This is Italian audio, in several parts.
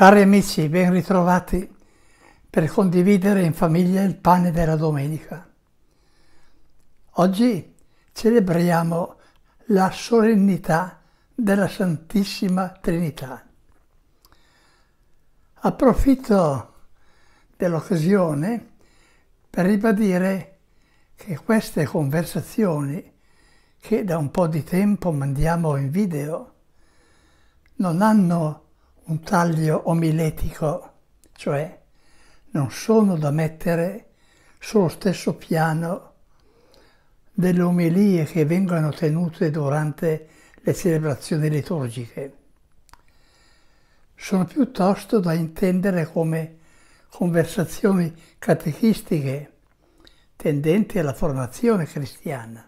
Cari amici, ben ritrovati per condividere in famiglia il pane della domenica. Oggi celebriamo la solennità della Santissima Trinità. Approfitto dell'occasione per ribadire che queste conversazioni che da un po' di tempo mandiamo in video non hanno un taglio omiletico, cioè non sono da mettere sullo stesso piano delle omelie che vengono tenute durante le celebrazioni liturgiche. Sono piuttosto da intendere come conversazioni catechistiche tendenti alla formazione cristiana,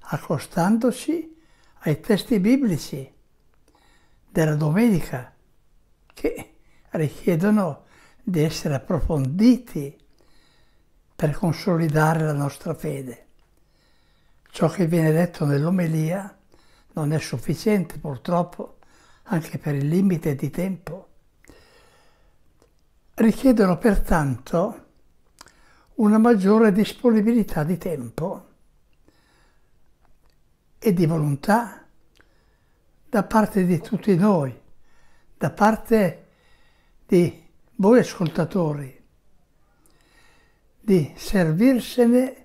accostandoci ai testi biblici della domenica che richiedono di essere approfonditi per consolidare la nostra fede. Ciò che viene detto nell'omelia non è sufficiente purtroppo anche per il limite di tempo. Richiedono pertanto una maggiore disponibilità di tempo e di volontà da parte di tutti noi, da parte di voi ascoltatori di servirsene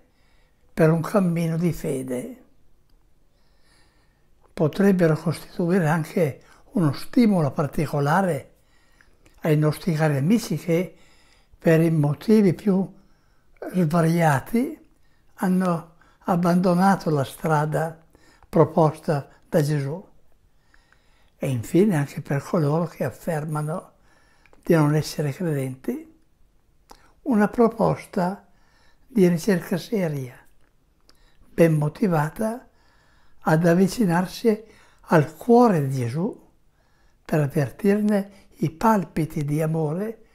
per un cammino di fede. Potrebbero costituire anche uno stimolo particolare ai nostri cari amici che per i motivi più svariati hanno abbandonato la strada proposta da Gesù e infine anche per coloro che affermano di non essere credenti, una proposta di ricerca seria, ben motivata ad avvicinarsi al cuore di Gesù per avvertirne i palpiti di amore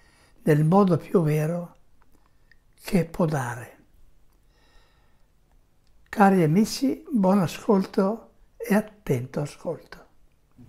nel modo più vero che può dare. Cari amici, buon ascolto e attento ascolto.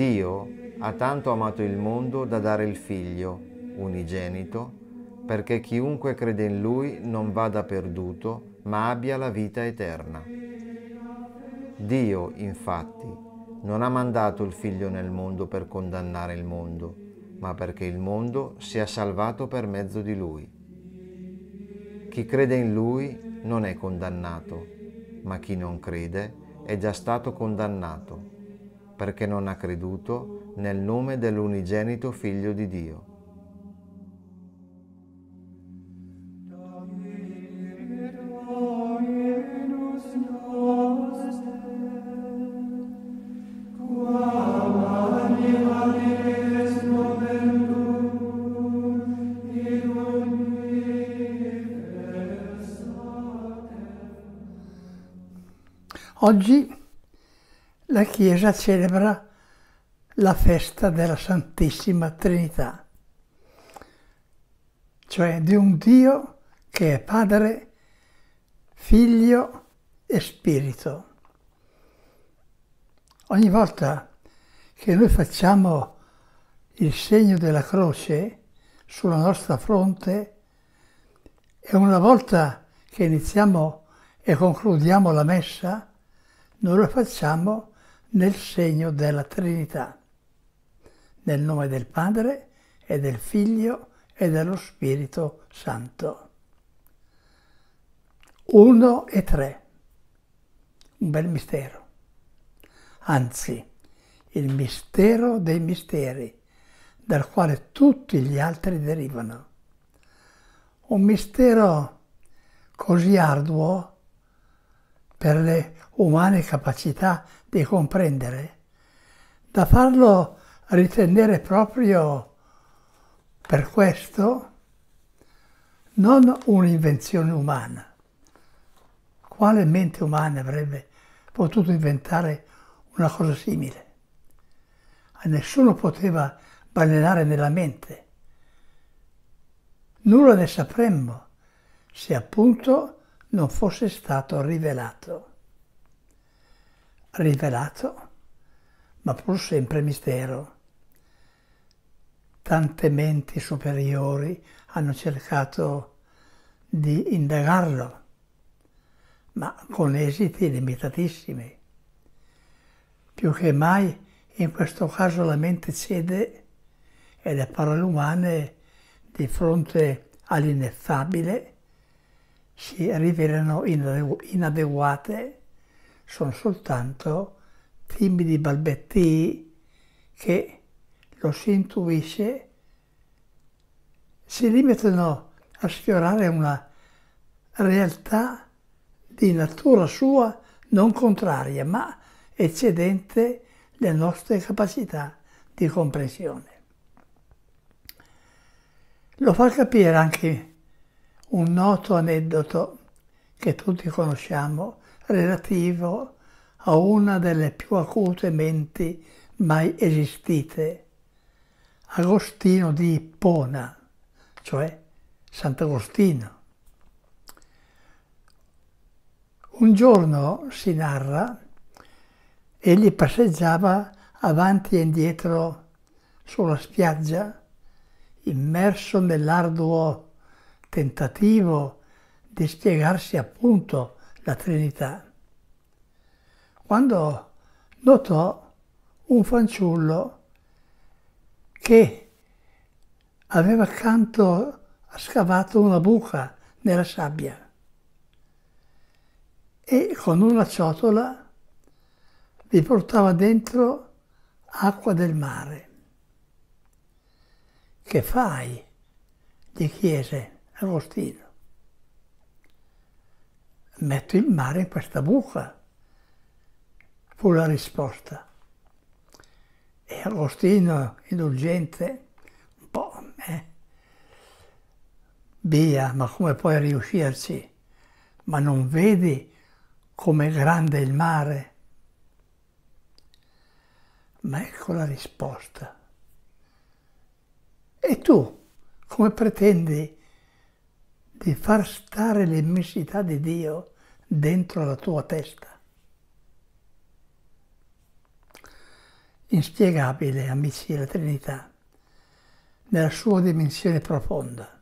Dio ha tanto amato il mondo da dare il figlio, unigenito, perché chiunque crede in lui non vada perduto, ma abbia la vita eterna. Dio, infatti, non ha mandato il figlio nel mondo per condannare il mondo, ma perché il mondo sia salvato per mezzo di lui. Chi crede in lui non è condannato, ma chi non crede è già stato condannato perché non ha creduto nel nome dell'unigenito Figlio di Dio. Oggi la Chiesa celebra la festa della Santissima Trinità, cioè di un Dio che è Padre, Figlio e Spirito. Ogni volta che noi facciamo il segno della croce sulla nostra fronte e una volta che iniziamo e concludiamo la messa, noi lo facciamo nel segno della Trinità, nel nome del Padre e del Figlio e dello Spirito Santo. 1 e 3. Un bel mistero. Anzi, il mistero dei misteri, dal quale tutti gli altri derivano. Un mistero così arduo per le umane capacità di comprendere, da farlo ritenere proprio per questo non un'invenzione umana. Quale mente umana avrebbe potuto inventare una cosa simile? A nessuno poteva balenare nella mente. Nulla ne sapremmo se appunto non fosse stato rivelato. Rivelato, ma pur sempre mistero. Tante menti superiori hanno cercato di indagarlo, ma con esiti limitatissimi. Più che mai in questo caso la mente cede e le parole umane di fronte all'ineffabile si rivelano inadeguate sono soltanto timidi balbettii che lo si intuisce si limitano a sfiorare una realtà di natura sua non contraria ma eccedente le nostre capacità di comprensione. Lo fa capire anche un noto aneddoto che tutti conosciamo relativo a una delle più acute menti mai esistite, Agostino di Ippona, cioè Sant'Agostino. Un giorno, si narra, egli passeggiava avanti e indietro sulla spiaggia, immerso nell'arduo tentativo di spiegarsi appunto la Trinità, quando notò un fanciullo che aveva accanto scavato una buca nella sabbia e con una ciotola vi portava dentro acqua del mare. Che fai? gli chiese. Agostino. Metto il mare in questa buca, fu la risposta. E Agostino, indulgente, un po' me, eh, via, ma come puoi riuscirci? Ma non vedi com'è grande il mare? Ma ecco la risposta. E tu come pretendi di far stare l'immensità di Dio dentro la tua testa. Inspiegabile, amici, la Trinità, nella sua dimensione profonda.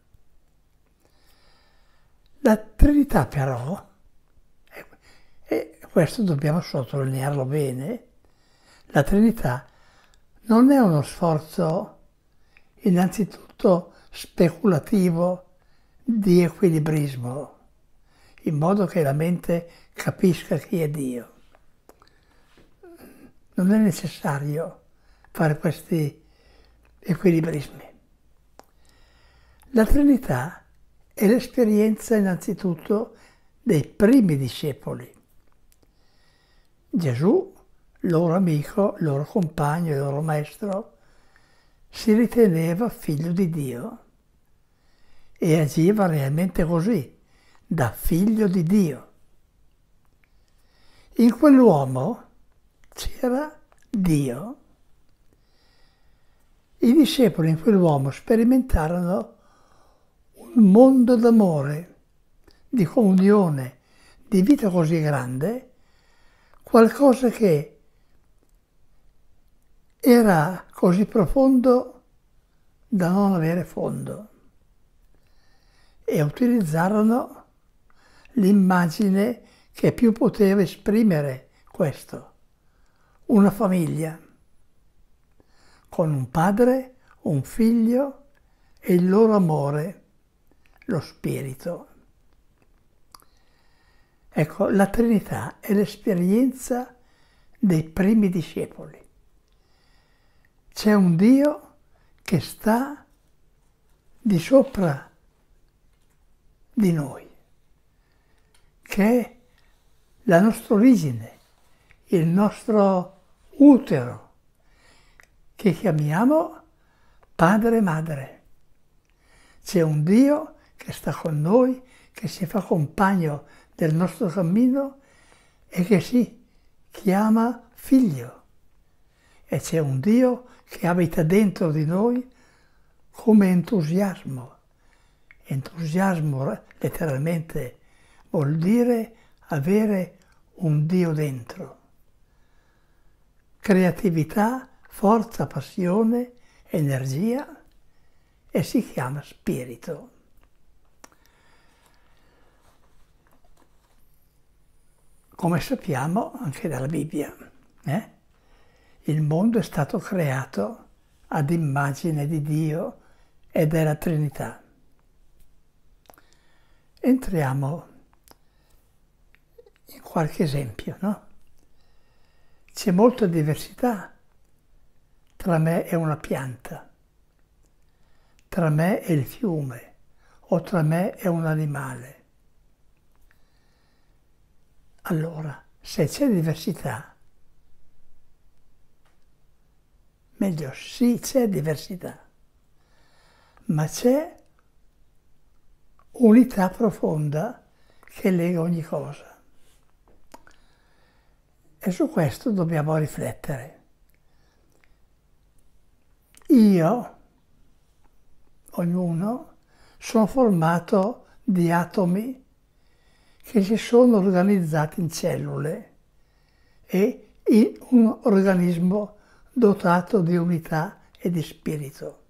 La Trinità però, e questo dobbiamo sottolinearlo bene, la Trinità non è uno sforzo innanzitutto speculativo di equilibrismo, in modo che la mente capisca chi è Dio. Non è necessario fare questi equilibrismi. La Trinità è l'esperienza innanzitutto dei primi discepoli. Gesù, loro amico, loro compagno, loro maestro, si riteneva figlio di Dio e agiva realmente così, da figlio di Dio. In quell'uomo c'era Dio. I discepoli in quell'uomo sperimentarono un mondo d'amore, di comunione, di vita così grande, qualcosa che era così profondo da non avere fondo e utilizzarono l'immagine che più poteva esprimere questo, una famiglia, con un padre, un figlio e il loro amore, lo spirito. Ecco, la Trinità è l'esperienza dei primi discepoli. C'è un Dio che sta di sopra di noi, che è la nostra origine, il nostro utero, che chiamiamo padre e madre. C'è un Dio che sta con noi, che si fa compagno del nostro cammino e che si chiama figlio. E c'è un Dio che abita dentro di noi come entusiasmo Entusiasmo eh, letteralmente vuol dire avere un Dio dentro. Creatività, forza, passione, energia e si chiama spirito. Come sappiamo anche dalla Bibbia, eh? il mondo è stato creato ad immagine di Dio e della Trinità. Entriamo in qualche esempio, no? C'è molta diversità tra me e una pianta, tra me e il fiume, o tra me e un animale. Allora, se c'è diversità, meglio sì c'è diversità, ma c'è unità profonda che lega ogni cosa. E su questo dobbiamo riflettere. Io, ognuno, sono formato di atomi che si sono organizzati in cellule e in un organismo dotato di unità e di spirito.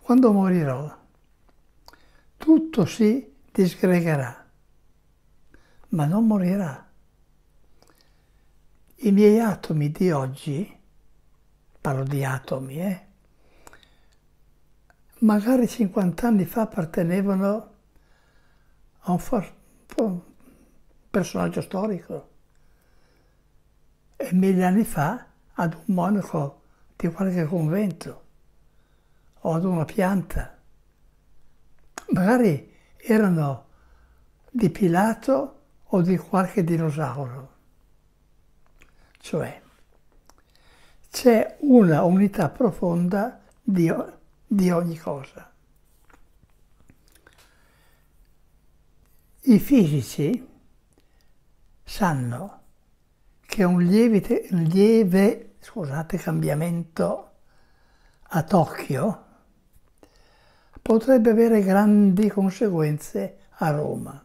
Quando morirò? tutto si disgregherà, ma non morirà. I miei atomi di oggi, parlo di atomi, eh, magari 50 anni fa appartenevano a un, un personaggio storico e mille anni fa ad un monaco di qualche convento o ad una pianta magari erano di Pilato o di qualche dinosauro. Cioè, c'è una unità profonda di, di ogni cosa. I fisici sanno che un lieve, lieve scusate, cambiamento a Tokyo potrebbe avere grandi conseguenze a Roma.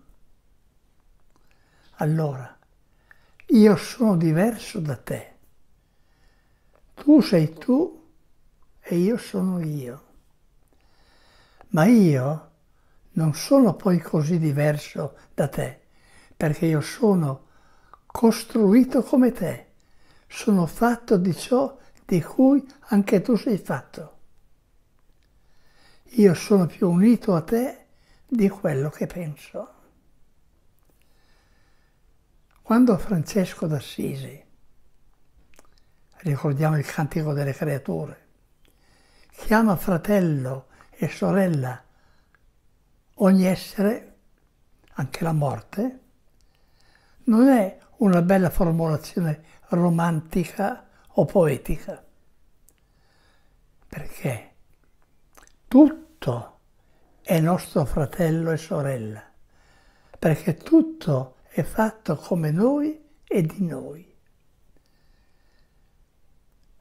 Allora, io sono diverso da te. Tu sei tu e io sono io. Ma io non sono poi così diverso da te, perché io sono costruito come te, sono fatto di ciò di cui anche tu sei fatto io sono più unito a te di quello che penso. Quando Francesco d'Assisi, ricordiamo il cantico delle creature, chiama fratello e sorella ogni essere, anche la morte, non è una bella formulazione romantica o poetica. Perché? tutto è nostro fratello e sorella, perché tutto è fatto come noi e di noi.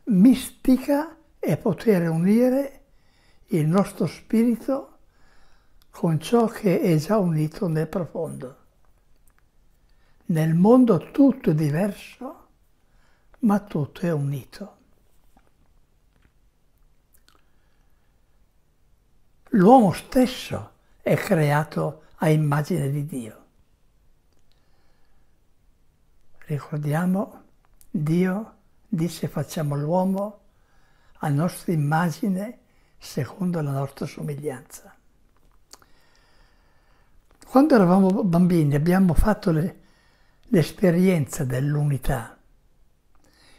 Mistica è poter unire il nostro spirito con ciò che è già unito nel profondo. Nel mondo tutto è diverso, ma tutto è unito. L'uomo stesso è creato a immagine di Dio. Ricordiamo, Dio disse facciamo l'uomo a nostra immagine secondo la nostra somiglianza. Quando eravamo bambini abbiamo fatto l'esperienza dell'unità.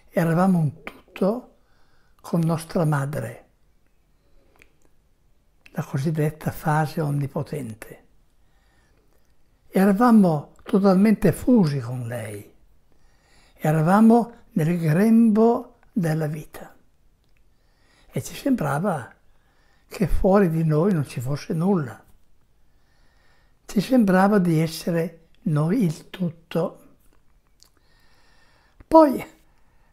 Eravamo un tutto con nostra madre la cosiddetta fase onnipotente. Eravamo totalmente fusi con lei, eravamo nel grembo della vita e ci sembrava che fuori di noi non ci fosse nulla. Ci sembrava di essere noi il tutto. Poi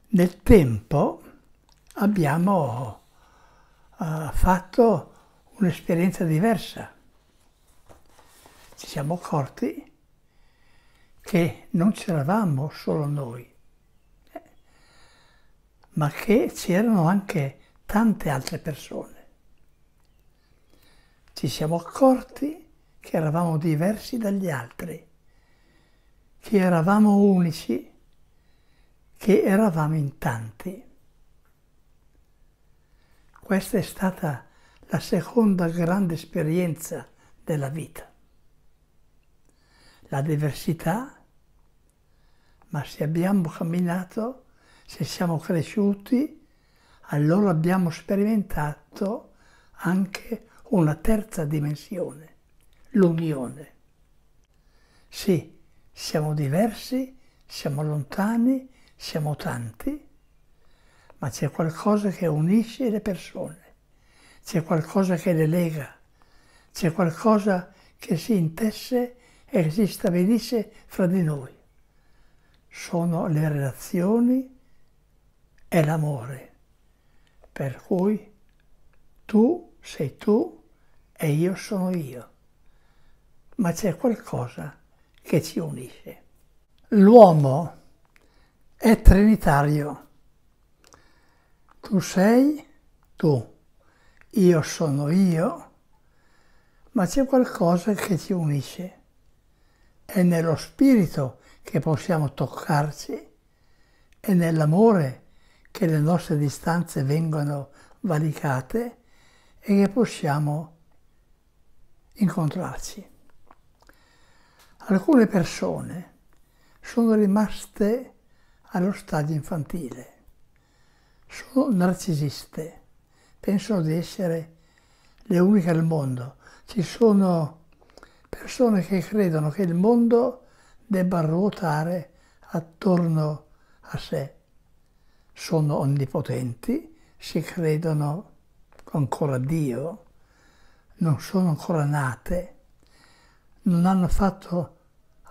nel tempo abbiamo uh, fatto un'esperienza diversa. Ci siamo accorti che non c'eravamo solo noi, eh, ma che c'erano anche tante altre persone. Ci siamo accorti che eravamo diversi dagli altri, che eravamo unici, che eravamo in tanti. Questa è stata la la seconda grande esperienza della vita. La diversità, ma se abbiamo camminato, se siamo cresciuti, allora abbiamo sperimentato anche una terza dimensione, l'unione. Sì, siamo diversi, siamo lontani, siamo tanti, ma c'è qualcosa che unisce le persone c'è qualcosa che le lega, c'è qualcosa che si intesse e che si stabilisce fra di noi. Sono le relazioni e l'amore, per cui tu sei tu e io sono io, ma c'è qualcosa che ci unisce. L'uomo è trinitario, tu sei tu io sono io, ma c'è qualcosa che ci unisce. È nello spirito che possiamo toccarci, è nell'amore che le nostre distanze vengono valicate e che possiamo incontrarci. Alcune persone sono rimaste allo stadio infantile, sono narcisiste pensano di essere le uniche al mondo. Ci sono persone che credono che il mondo debba ruotare attorno a sé. Sono onnipotenti, si credono ancora a Dio, non sono ancora nate, non hanno fatto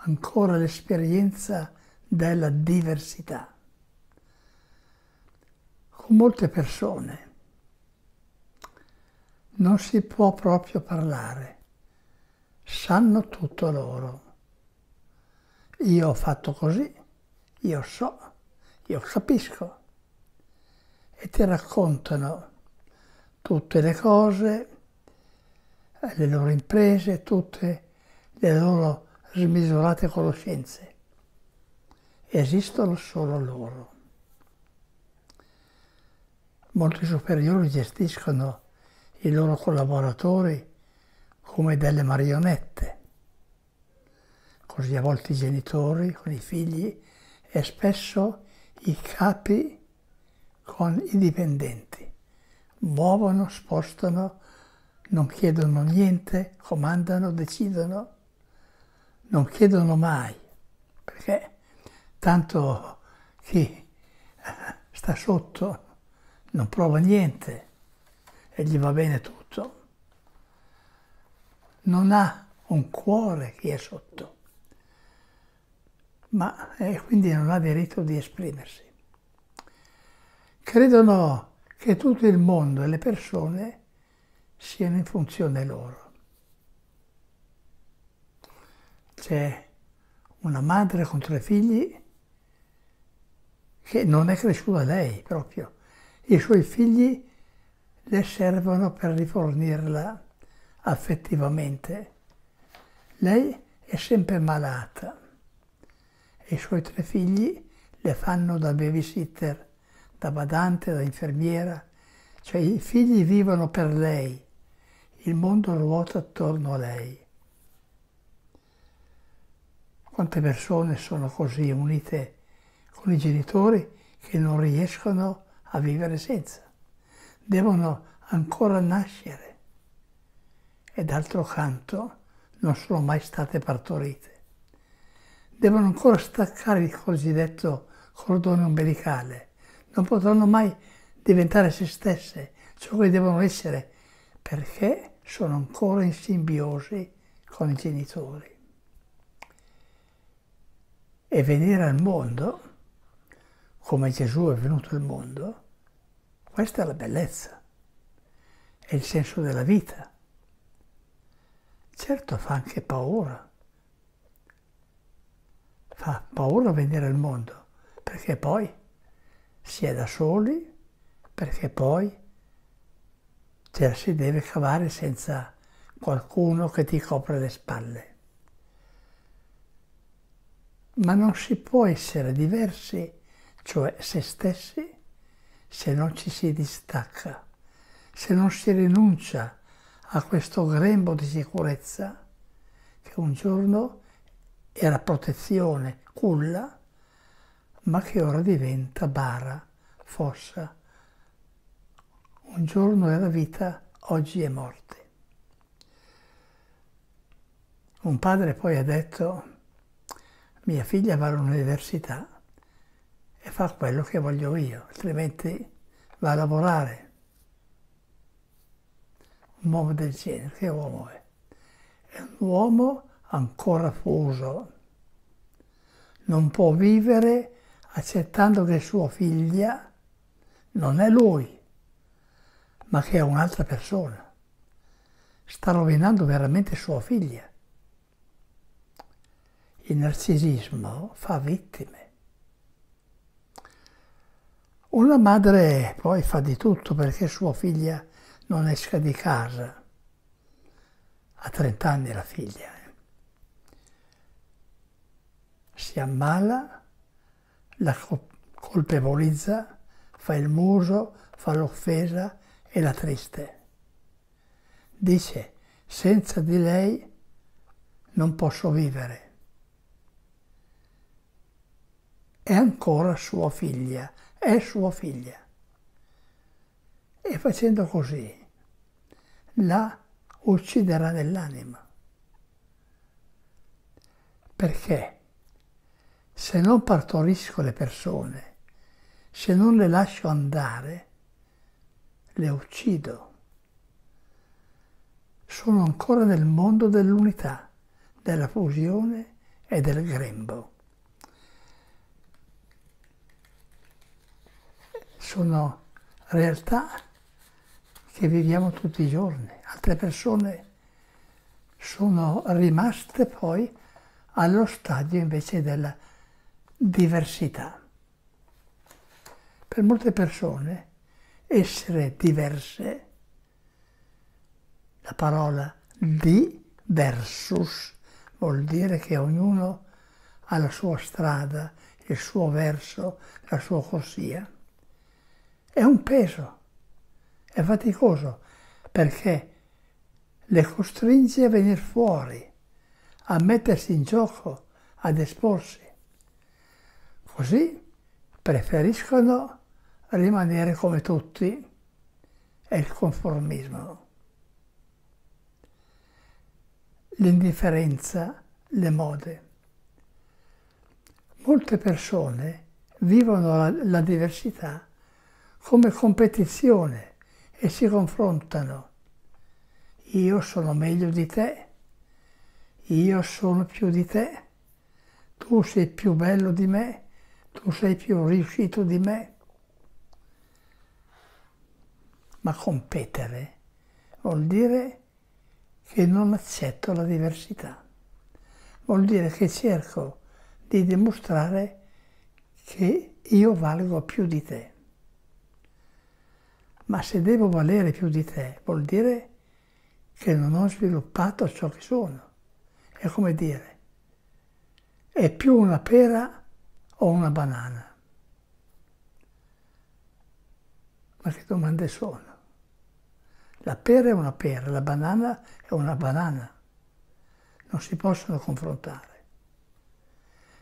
ancora l'esperienza della diversità. Con molte persone non si può proprio parlare, sanno tutto loro. Io ho fatto così, io so, io capisco. E ti raccontano tutte le cose, le loro imprese, tutte le loro smisurate conoscenze. Esistono solo loro. Molti superiori gestiscono i loro collaboratori come delle marionette. Così a volte i genitori con i figli e spesso i capi con i dipendenti. Muovono, spostano, non chiedono niente, comandano, decidono, non chiedono mai, perché tanto chi sta sotto non prova niente e gli va bene tutto, non ha un cuore chi è sotto, ma eh, quindi non ha diritto di esprimersi. Credono che tutto il mondo e le persone siano in funzione loro. C'è una madre con tre figli che non è cresciuta lei proprio, i suoi figli le servono per rifornirla affettivamente. Lei è sempre malata e i suoi tre figli le fanno da babysitter, da badante, da infermiera, cioè i figli vivono per lei, il mondo ruota attorno a lei. Quante persone sono così unite con i genitori che non riescono a vivere senza? devono ancora nascere e d'altro canto non sono mai state partorite. Devono ancora staccare il cosiddetto cordone umbilicale, non potranno mai diventare se stesse, ciò che devono essere, perché sono ancora in simbiosi con i genitori. E venire al mondo, come Gesù è venuto al mondo, questa è la bellezza, è il senso della vita. Certo fa anche paura, fa paura venire al mondo, perché poi si è da soli, perché poi ce la si deve cavare senza qualcuno che ti copre le spalle. Ma non si può essere diversi, cioè se stessi, se non ci si distacca, se non si rinuncia a questo grembo di sicurezza che un giorno era protezione, culla, ma che ora diventa bara, fossa. Un giorno era vita, oggi è morte. Un padre poi ha detto, mia figlia va all'università e fa quello che voglio io, altrimenti va a lavorare. Un uomo del genere, che uomo è? È un uomo ancora fuso. Non può vivere accettando che sua figlia non è lui, ma che è un'altra persona. Sta rovinando veramente sua figlia. Il narcisismo fa vittime. Una madre poi fa di tutto perché sua figlia non esca di casa. Ha 30 anni la figlia. Eh. Si ammala, la colpevolizza, fa il muso, fa l'offesa e la triste. Dice, senza di lei non posso vivere. È ancora sua figlia, è sua figlia. E facendo così la ucciderà nell'anima. Perché se non partorisco le persone, se non le lascio andare, le uccido. Sono ancora nel mondo dell'unità, della fusione e del grembo. sono realtà che viviamo tutti i giorni. Altre persone sono rimaste poi allo stadio invece della diversità. Per molte persone essere diverse, la parola di versus vuol dire che ognuno ha la sua strada, il suo verso, la sua corsia. È un peso, è faticoso, perché le costringe a venire fuori, a mettersi in gioco, ad esporsi. Così preferiscono rimanere come tutti, è il conformismo. L'indifferenza, le mode. Molte persone vivono la, la diversità come competizione e si confrontano. Io sono meglio di te, io sono più di te, tu sei più bello di me, tu sei più riuscito di me. Ma competere vuol dire che non accetto la diversità, vuol dire che cerco di dimostrare che io valgo più di te ma se devo valere più di te vuol dire che non ho sviluppato ciò che sono. È come dire, è più una pera o una banana. Ma che domande sono? La pera è una pera, la banana è una banana. Non si possono confrontare.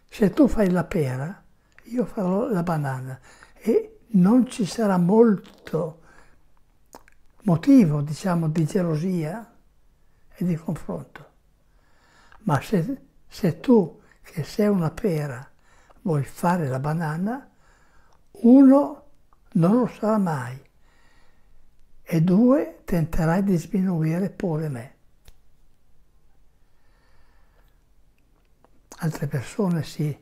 Se tu fai la pera, io farò la banana e non ci sarà molto motivo, diciamo, di gelosia e di confronto. Ma se, se tu, che sei una pera, vuoi fare la banana, uno non lo sarà mai e due tenterai di sminuire pure me. Altre persone si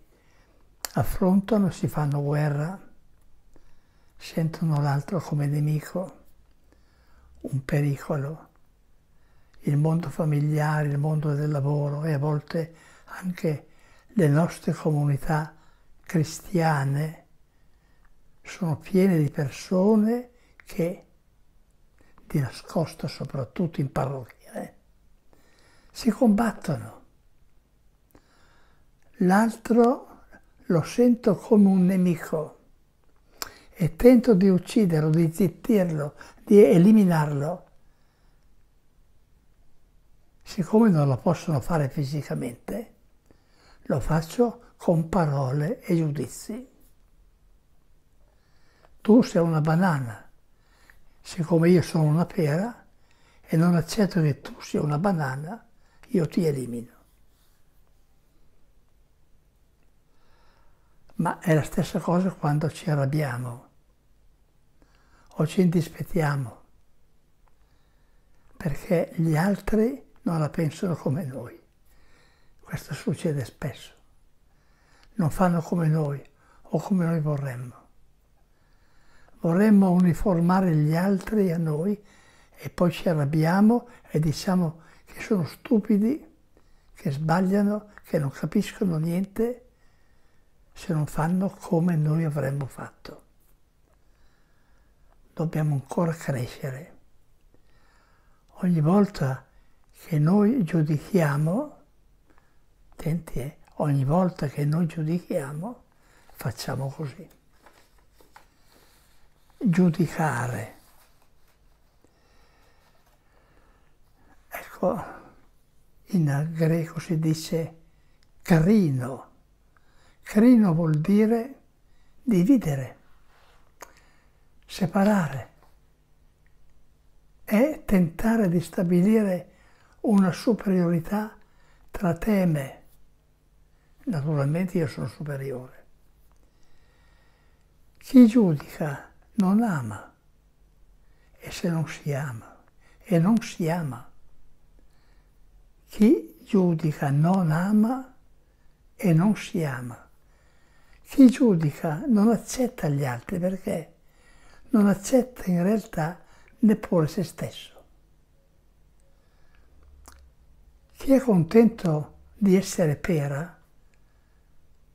affrontano, si fanno guerra, sentono l'altro come nemico un pericolo. Il mondo familiare, il mondo del lavoro e a volte anche le nostre comunità cristiane sono piene di persone che, di nascosto soprattutto in parrocchia, eh, si combattono. L'altro lo sento come un nemico e tento di ucciderlo, di zittirlo, di eliminarlo. Siccome non lo possono fare fisicamente, lo faccio con parole e giudizi. Tu sei una banana, siccome io sono una pera e non accetto che tu sia una banana, io ti elimino. Ma è la stessa cosa quando ci arrabbiamo o ci indispettiamo perché gli altri non la pensano come noi. Questo succede spesso. Non fanno come noi o come noi vorremmo. Vorremmo uniformare gli altri a noi e poi ci arrabbiamo e diciamo che sono stupidi, che sbagliano, che non capiscono niente se non fanno come noi avremmo fatto dobbiamo ancora crescere. Ogni volta che noi giudichiamo, attenti, eh, ogni volta che noi giudichiamo, facciamo così. Giudicare. Ecco, in greco si dice crino. Crino vuol dire dividere separare è tentare di stabilire una superiorità tra te e me. Naturalmente io sono superiore. Chi giudica non ama e se non si ama e non si ama. Chi giudica non ama e non si ama. Chi giudica non accetta gli altri perché? non accetta in realtà neppure se stesso. Chi è contento di essere pera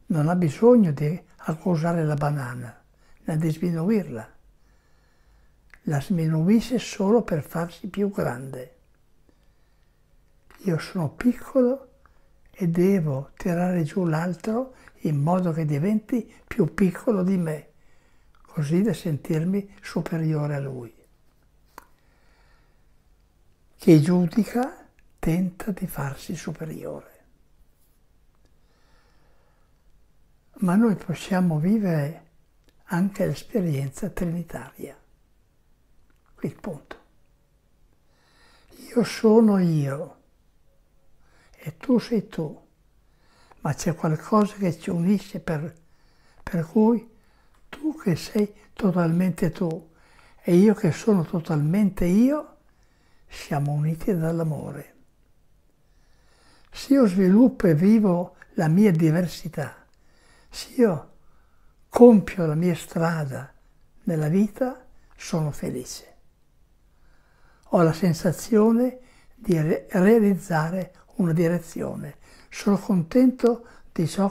non ha bisogno di accusare la banana, né di sminuirla. La sminuisce solo per farsi più grande. Io sono piccolo e devo tirare giù l'altro in modo che diventi più piccolo di me così da sentirmi superiore a lui. Chi giudica tenta di farsi superiore. Ma noi possiamo vivere anche l'esperienza trinitaria. Qui il punto. Io sono io e tu sei tu, ma c'è qualcosa che ci unisce per, per cui tu che sei totalmente tu e io che sono totalmente io, siamo uniti dall'amore. Se io sviluppo e vivo la mia diversità, se io compio la mia strada nella vita, sono felice. Ho la sensazione di re realizzare una direzione. Sono contento di ciò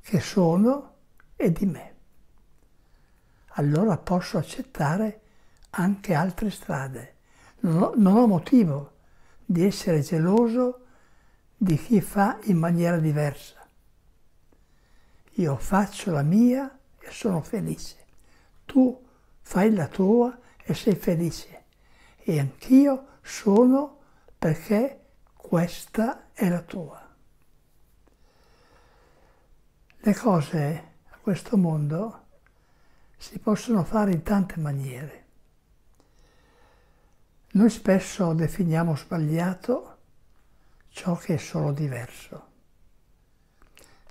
che sono e di me allora posso accettare anche altre strade. Non ho, non ho motivo di essere geloso di chi fa in maniera diversa. Io faccio la mia e sono felice. Tu fai la tua e sei felice. E anch'io sono perché questa è la tua. Le cose a questo mondo si possono fare in tante maniere. Noi spesso definiamo sbagliato ciò che è solo diverso.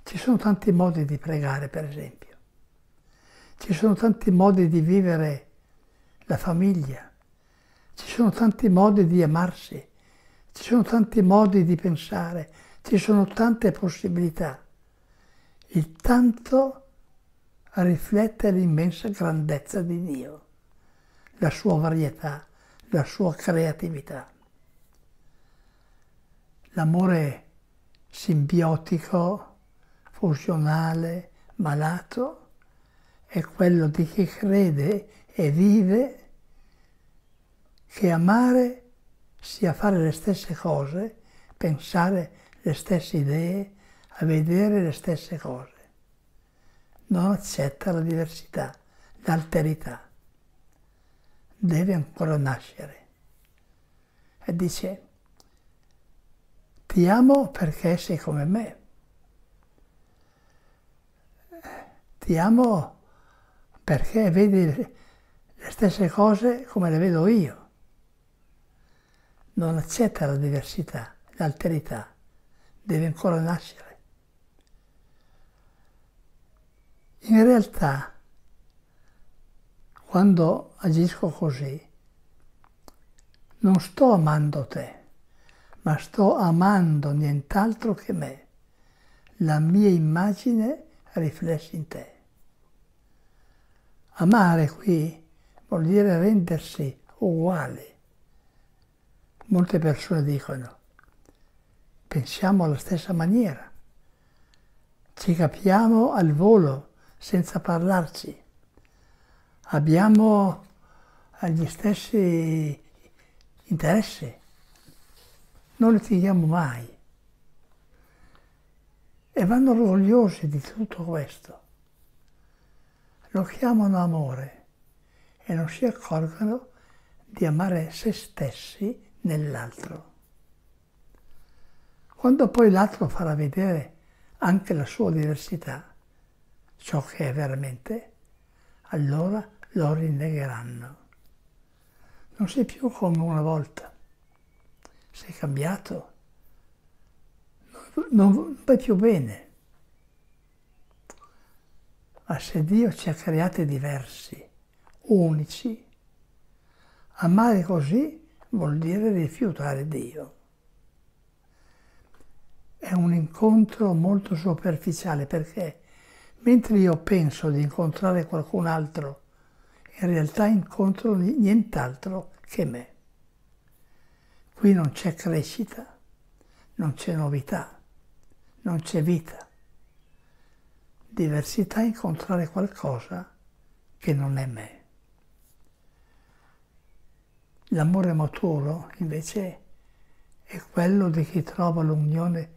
Ci sono tanti modi di pregare, per esempio. Ci sono tanti modi di vivere la famiglia. Ci sono tanti modi di amarsi. Ci sono tanti modi di pensare. Ci sono tante possibilità. Il tanto riflette l'immensa grandezza di Dio, la sua varietà, la sua creatività. L'amore simbiotico, fusionale, malato, è quello di chi crede e vive che amare sia fare le stesse cose, pensare le stesse idee, a vedere le stesse cose non accetta la diversità, l'alterità. Deve ancora nascere. E dice, ti amo perché sei come me. Ti amo perché vedi le stesse cose come le vedo io. Non accetta la diversità, l'alterità. Deve ancora nascere. In realtà, quando agisco così, non sto amando te, ma sto amando nient'altro che me, la mia immagine riflessa in te. Amare qui vuol dire rendersi uguali. Molte persone dicono, pensiamo alla stessa maniera, ci capiamo al volo, senza parlarci. Abbiamo gli stessi interessi, non litighiamo mai. E vanno orgogliosi di tutto questo. Lo chiamano amore e non si accorgono di amare se stessi nell'altro. Quando poi l'altro farà vedere anche la sua diversità, ciò che è veramente, allora lo rinnegheranno. Non sei più come una volta, sei cambiato, non vai più bene. Ma se Dio ci ha creati diversi, unici, amare così vuol dire rifiutare Dio. È un incontro molto superficiale perché Mentre io penso di incontrare qualcun altro, in realtà incontro nient'altro che me. Qui non c'è crescita, non c'è novità, non c'è vita. Diversità è incontrare qualcosa che non è me. L'amore maturo, invece, è quello di chi trova l'unione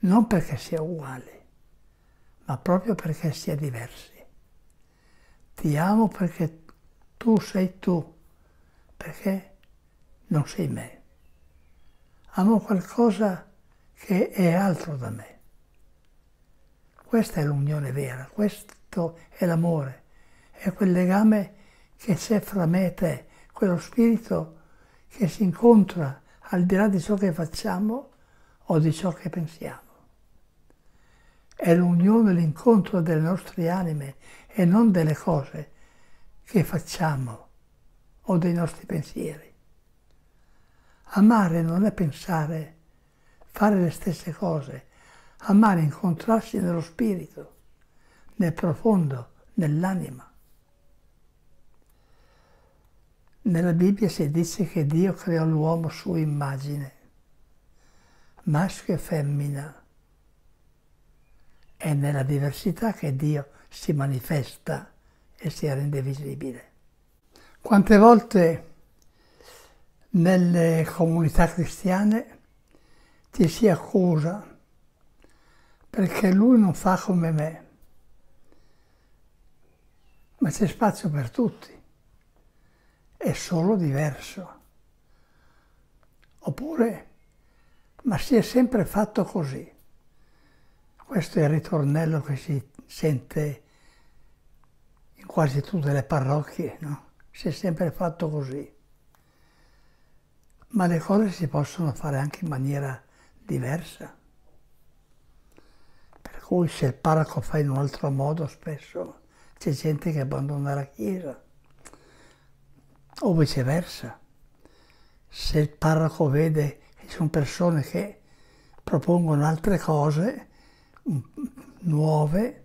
non perché sia uguale, ma proprio perché sia diversi. Ti amo perché tu sei tu, perché non sei me. Amo qualcosa che è altro da me. Questa è l'unione vera, questo è l'amore, è quel legame che c'è fra me e te, quello spirito che si incontra al di là di ciò che facciamo o di ciò che pensiamo è l'unione, l'incontro delle nostre anime e non delle cose che facciamo o dei nostri pensieri. Amare non è pensare, fare le stesse cose, amare è incontrarsi nello spirito, nel profondo, nell'anima. Nella Bibbia si dice che Dio creò l'uomo su immagine, maschio e femmina è nella diversità che Dio si manifesta e si rende visibile. Quante volte nelle comunità cristiane ti si accusa perché lui non fa come me, ma c'è spazio per tutti, è solo diverso. Oppure, ma si è sempre fatto così. Questo è il ritornello che si sente in quasi tutte le parrocchie, no? Si è sempre fatto così. Ma le cose si possono fare anche in maniera diversa. Per cui se il parroco fa in un altro modo, spesso c'è gente che abbandona la chiesa, o viceversa. Se il parroco vede che ci sono persone che propongono altre cose, nuove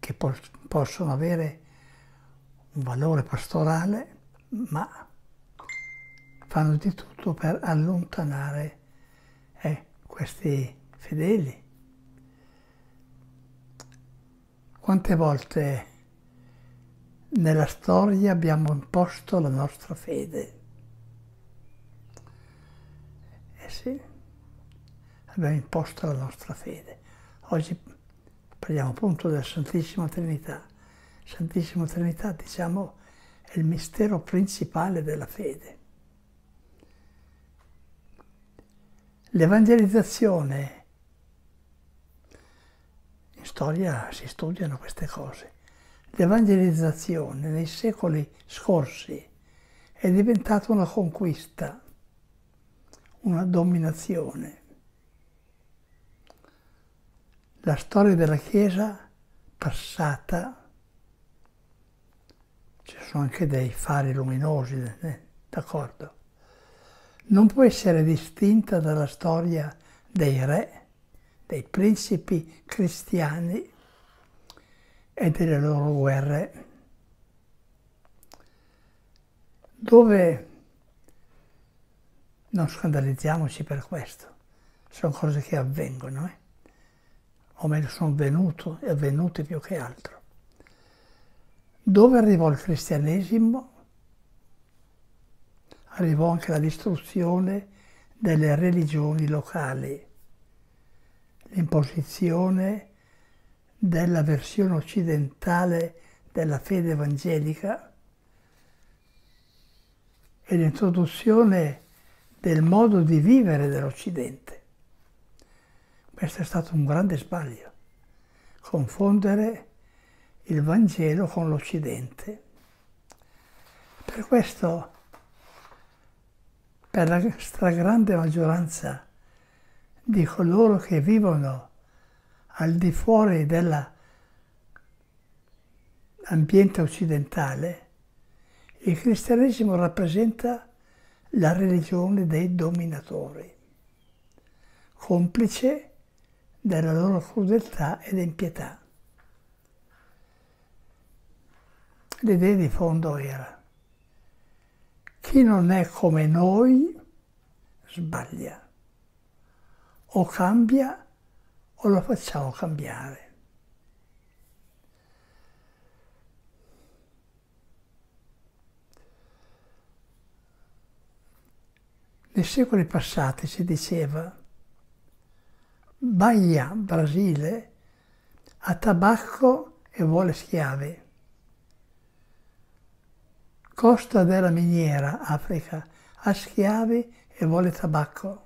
che po possono avere un valore pastorale, ma fanno di tutto per allontanare eh, questi fedeli. Quante volte nella storia abbiamo imposto la nostra fede? Eh sì, abbiamo imposto la nostra fede. Oggi prendiamo punto della Santissima Trinità. Santissima Trinità, diciamo, è il mistero principale della fede. L'evangelizzazione, in storia si studiano queste cose, l'evangelizzazione nei secoli scorsi è diventata una conquista, una dominazione la storia della Chiesa passata, ci sono anche dei fari luminosi, eh? d'accordo, non può essere distinta dalla storia dei re, dei principi cristiani e delle loro guerre, dove non scandalizziamoci per questo, sono cose che avvengono. Eh? o meglio sono venuto, e venuti più che altro. Dove arrivò il cristianesimo? Arrivò anche la distruzione delle religioni locali, l'imposizione della versione occidentale della fede evangelica e l'introduzione del modo di vivere dell'Occidente. Questo è stato un grande sbaglio, confondere il Vangelo con l'Occidente. Per questo, per la stragrande maggioranza di coloro che vivono al di fuori dell'ambiente occidentale, il cristianesimo rappresenta la religione dei dominatori, complice della loro crudeltà ed impietà. L'idea di fondo era, chi non è come noi sbaglia, o cambia o lo facciamo cambiare. Nei secoli passati si diceva Bahia, Brasile, ha tabacco e vuole schiavi. Costa della Miniera, Africa, ha schiavi e vuole tabacco.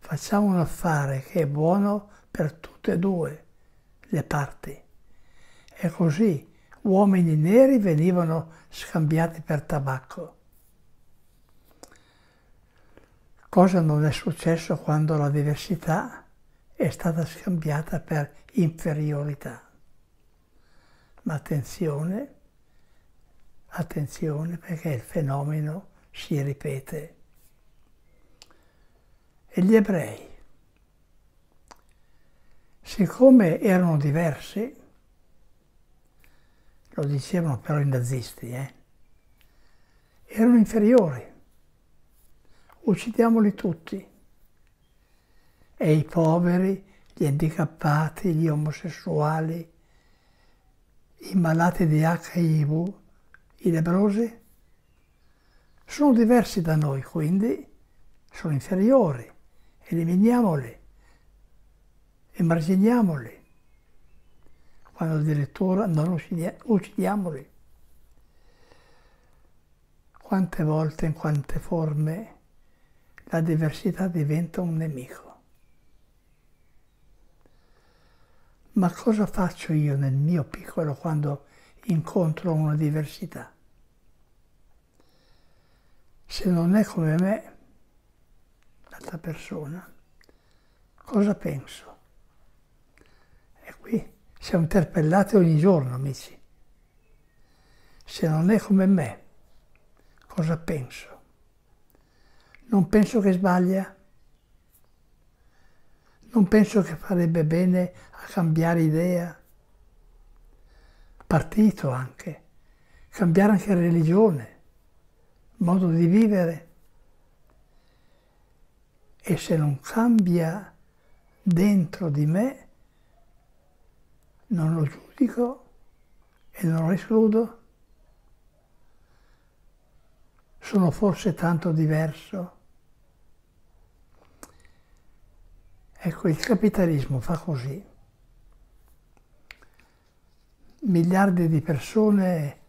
Facciamo un affare che è buono per tutte e due le parti. E così uomini neri venivano scambiati per tabacco. cosa non è successo quando la diversità è stata scambiata per inferiorità. Ma attenzione, attenzione perché il fenomeno si ripete. E gli ebrei, siccome erano diversi, lo dicevano però i nazisti, eh, erano inferiori uccidiamoli tutti. E i poveri, gli handicappati, gli omosessuali, i malati di HIV, i lebrosi, sono diversi da noi, quindi sono inferiori, eliminiamoli, emarginiamoli, quando addirittura non uccidiamoli. Quante volte, in quante forme la diversità diventa un nemico. Ma cosa faccio io nel mio piccolo quando incontro una diversità? Se non è come me, l'altra persona, cosa penso? E qui siamo interpellati ogni giorno, amici. Se non è come me, cosa penso? Non penso che sbaglia. Non penso che farebbe bene a cambiare idea. Partito anche. Cambiare anche religione, modo di vivere. E se non cambia dentro di me, non lo giudico e non lo escludo? Sono forse tanto diverso? Ecco, il capitalismo fa così. Miliardi di persone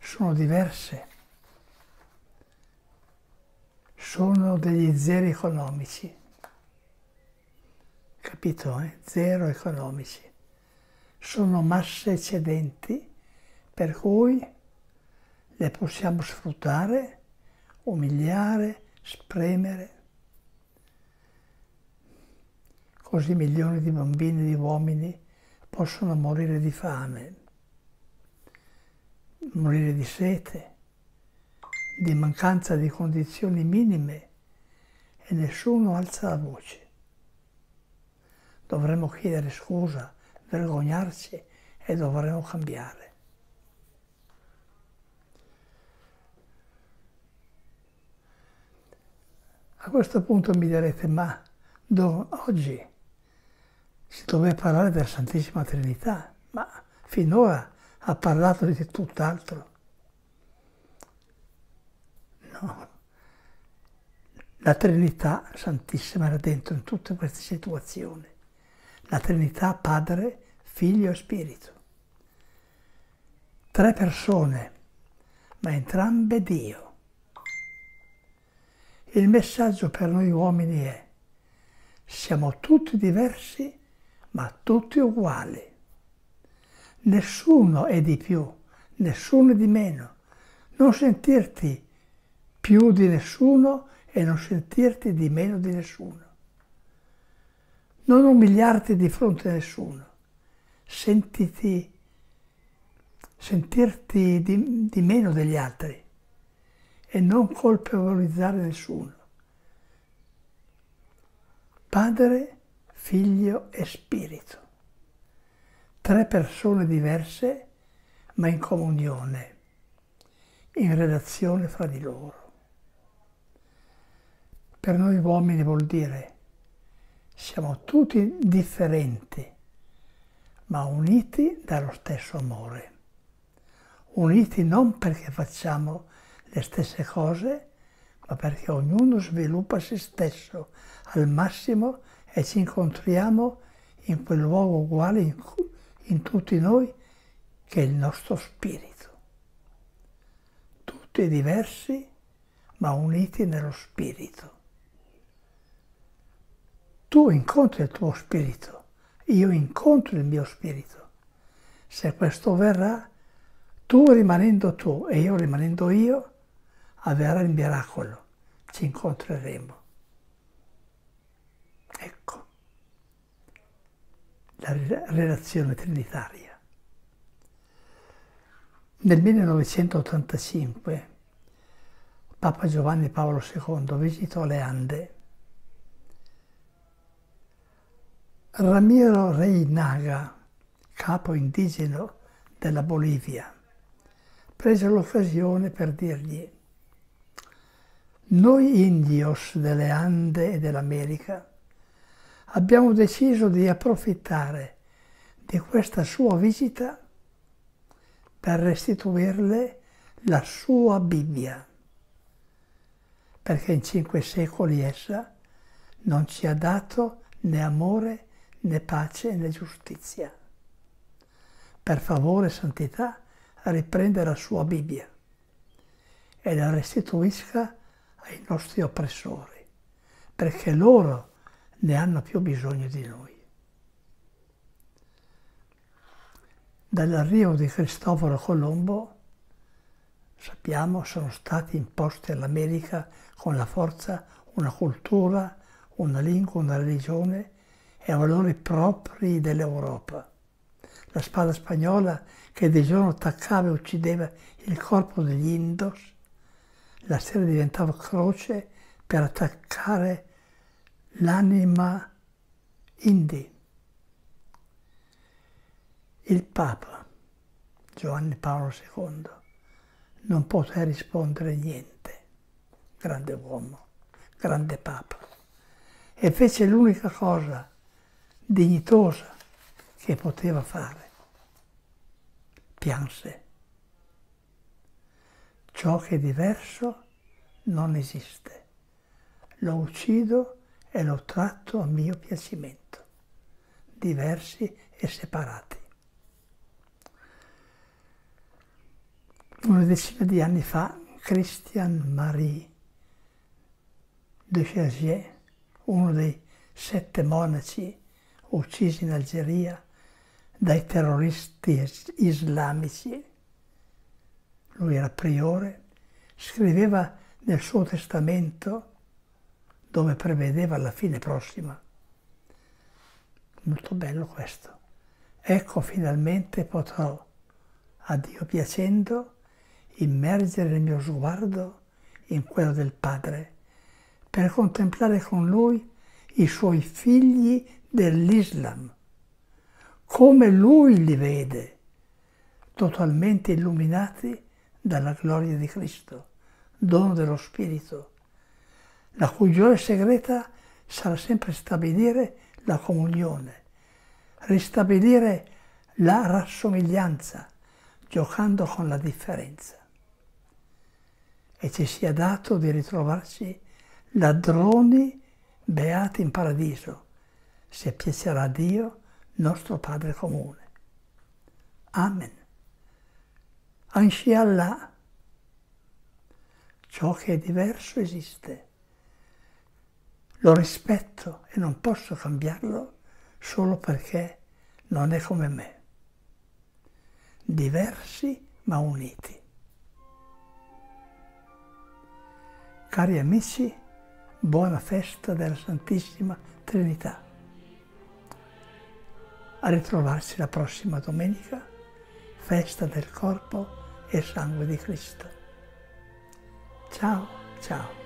sono diverse, sono degli zeri economici, capito? Eh? Zero economici. Sono masse eccedenti per cui le possiamo sfruttare, umiliare, spremere. così milioni di bambini e di uomini possono morire di fame, morire di sete, di mancanza di condizioni minime e nessuno alza la voce. Dovremmo chiedere scusa, vergognarci e dovremmo cambiare. A questo punto mi direte, ma do, oggi si doveva parlare della Santissima Trinità, ma finora ha parlato di tutt'altro. No, la Trinità Santissima era dentro in tutte queste situazioni. La Trinità Padre, Figlio e Spirito. Tre persone, ma entrambe Dio. Il messaggio per noi uomini è siamo tutti diversi ma tutti uguali. Nessuno è di più, nessuno è di meno. Non sentirti più di nessuno e non sentirti di meno di nessuno. Non umiliarti di fronte a nessuno. Sentiti, sentirti di, di meno degli altri e non colpevolizzare nessuno. Padre, Figlio e Spirito. Tre persone diverse ma in comunione, in relazione fra di loro. Per noi uomini vuol dire siamo tutti differenti, ma uniti dallo stesso amore. Uniti non perché facciamo le stesse cose, ma perché ognuno sviluppa se stesso al massimo e ci incontriamo in quel luogo uguale in, in tutti noi che è il nostro spirito. Tutti diversi ma uniti nello spirito. Tu incontri il tuo spirito, io incontro il mio spirito. Se questo verrà, tu rimanendo tu e io rimanendo io, avverrà il miracolo, ci incontreremo. la relazione trinitaria. Nel 1985 Papa Giovanni Paolo II visitò le Ande. Ramiro Reinaga, capo indigeno della Bolivia, prese l'occasione per dirgli «Noi indios delle Ande e dell'America» abbiamo deciso di approfittare di questa sua visita per restituirle la sua Bibbia, perché in cinque secoli essa non ci ha dato né amore né pace né giustizia. Per favore, Santità, riprenda la sua Bibbia e la restituisca ai nostri oppressori, perché loro ne hanno più bisogno di noi. Dall'arrivo di Cristoforo Colombo, sappiamo, sono stati imposti all'America con la forza una cultura, una lingua, una religione e valori propri dell'Europa. La spada spagnola che di giorno attaccava e uccideva il corpo degli Indos, la sera diventava croce per attaccare l'anima in indi. Il Papa Giovanni Paolo II non poté rispondere niente, grande uomo, grande Papa, e fece l'unica cosa dignitosa che poteva fare, pianse. Ciò che è diverso non esiste, lo uccido e l'ho tratto a mio piacimento, diversi e separati. Una decina di anni fa, Christian Marie de Chazier, uno dei sette monaci uccisi in Algeria dai terroristi islamici, lui era priore, scriveva nel suo testamento dove prevedeva la fine prossima. Molto bello questo. Ecco finalmente potrò, a Dio piacendo, immergere il mio sguardo in quello del Padre, per contemplare con Lui i suoi figli dell'Islam, come Lui li vede, totalmente illuminati dalla gloria di Cristo, dono dello Spirito la funzione segreta sarà sempre stabilire la comunione, ristabilire la rassomiglianza, giocando con la differenza. E ci sia dato di ritrovarci ladroni beati in paradiso, se piacerà a Dio, nostro Padre comune. Amen. Anshi Allah, ciò che è diverso esiste lo rispetto e non posso cambiarlo solo perché non è come me. Diversi ma uniti. Cari amici, buona festa della Santissima Trinità. A ritrovarci la prossima domenica, festa del corpo e sangue di Cristo. Ciao, ciao.